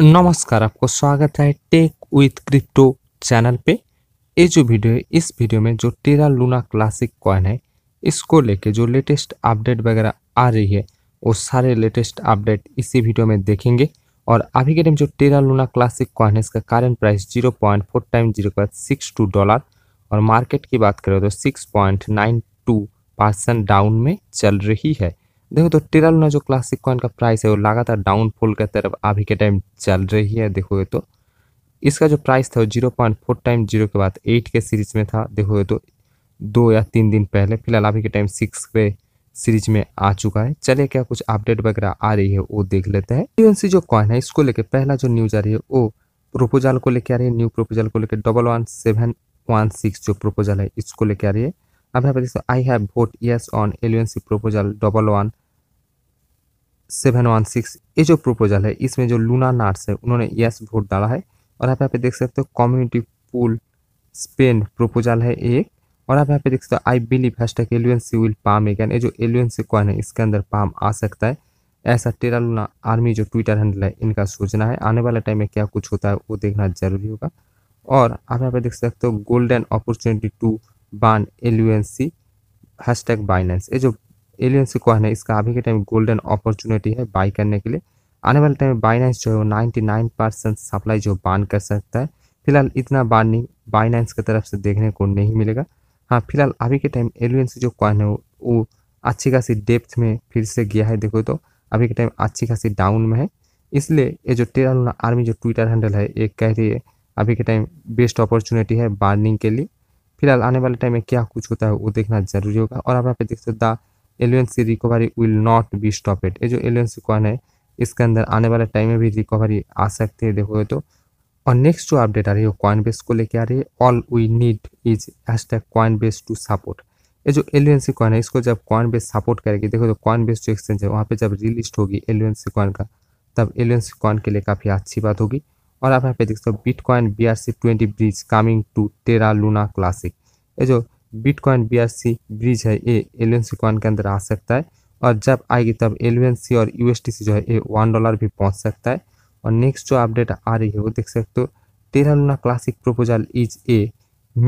नमस्कार आपको स्वागत है टेक विथ क्रिप्टो चैनल पे ये जो वीडियो है इस वीडियो में जो टेरा लूना क्लासिक कॉइन है इसको लेके जो लेटेस्ट अपडेट वगैरह आ रही है वो सारे लेटेस्ट अपडेट इसी वीडियो में देखेंगे और अभी के टाइम जो टेरा लूना क्लासिक कॉइन है इसका current price zero point four time zero point six two dollar और मार्केट की बात करें तो six point nine two percent down में चल रही है देखो तो टेरालूना जो क्लासिक कॉइन का प्राइस है वो लगातार डाउनफॉल के तरफ अभी के टाइम चल रही है देखोगे तो इसका जो प्राइस था वो zero point four time zero के बाद एट के सीरीज में था देखोगे तो दो या तीन दिन पहले फिलहाल अभी के टाइम सिक्स पे सीरीज में आ चुका है चलिए क्या कुछ अपडेट वगैरह आ रही है वो देख लेते हैं जो कॉइन है इसको लेकर पहला जो न्यूज आ रही है वो प्रोपोजल को लेकर आ रही है न्यू प्रोपोजल को लेकर double one seven one six जो प्रोपोजल है इसको लेके आ रही है अब यहाँ पे देखो I have vote yes on LUNC proposal double one seven one six ये जो प्रोपोजल है इसमें जो लूना नाट्स है उन्होंने यस वोट डाला है और आप यहाँ पे देख सकते हो कम्युनिटी पुल स्पेन प्रोपोजल है एक और आप यहाँ पे देख सकते हो I believe hashtag LUNC will pump again ये जो एलियंसी कॉइन है इसके अंदर पाम आ सकता है ऐसा टेरा लूना आर्मी जो ट्विटर हैंडल है इनका सोचना है आने वाले टाइम में क्या कुछ होता है वो देखना जरूरी होगा और आप यहाँ पे देख सकते हो गोल्डन अपॉर्चुनिटी टू बान एलुएंसी हैश टैग बाइनेंस ये जो एलुएंसी कॉइन है इसका अभी के टाइम गोल्डन अपॉर्चुनिटी है बाई करने के लिए आने वाले टाइम बाइनेंस जो है वो नाइन्टी नाइन परसेंट सप्लाई जो बान कर सकता है फिलहाल इतना बान नहीं बाइनेंस की तरफ से देखने को नहीं मिलेगा हाँ फिलहाल अभी के टाइम एलियंस जो कॉइन है वो अच्छी खासी डेप्थ में फिर से गया है देखो तो अभी के टाइम अच्छी खासी डाउन में है इसलिए ये जो टेरा आर्मी जो ट्विटर हैंडल है ये कह रही है अभी के टाइम बेस्ट अपॉर्चुनिटी है बार्निंग के लिए फिलहाल आने वाले टाइम में क्या कुछ होता है वो देखना जरूरी होगा और आप यहाँ पे देख सकते the LUNC recovery will not be stopped ये जो एलियंसी कॉइन है इसके अंदर आने वाले टाइम में भी रिकवरी आ सकती है देखोगे तो और नेक्स्ट जो अपडेट आ रही है कॉइन बेस को लेकर आ रही है all we need is hashtag Coinbase to support ये जो एलियंसी कॉइन है इसको जब कॉइन बेस सपोर्ट करेगी देखो तो कॉइन बेस जो एक्सचेंज है वहाँ पे जब रिलिस्ट होगी एलियंसी कॉइन का तब एलियंसी कॉइन के लिए काफ़ी अच्छी बात होगी और आप यहाँ पे देख सकते हो bitcoin coin B R C twenty bridge coming to Terra Luna classic ये जो bitcoin B R C bridge है ये एल एन सी कॉइन के अंदर आ सकता है और जब आएगी तब एल एन सी और यू एस टी सी जो है ये वन डॉलर भी पहुँच सकता है और नेक्स्ट जो अपडेट आ रही है वो देख सकते हो Terra Luna classic proposal is a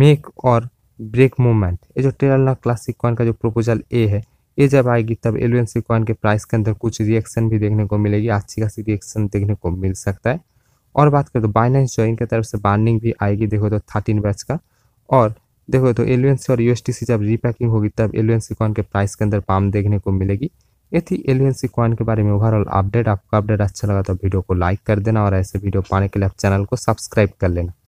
make or break movement ये जो टेरा लूना क्लासिक कॉइन का जो प्रपोजल ए है ये जब आएगी तब एल एन सी कॉइन के प्राइस के अंदर कुछ रिएक्शन भी देखने को मिलेगी अच्छी खासी रिएक्शन देखने को मिल सकता है और बात करें तो बाइनेंस जो इनके तरफ से बार्निंग भी आएगी देखो तो थर्टीन बैच का और देखो तो एलियंस और यूएसटीसी जब रीपैकिंग होगी तब एलियंस कॉइन के प्राइस के अंदर पाम देखने को मिलेगी ये थी एलियंस कॉइन के बारे में ओवरऑल अपडेट आपका अपडेट अच्छा लगा तो वीडियो को लाइक कर देना और ऐसे वीडियो पाने के लिए आप चैनल को सब्सक्राइब कर लेना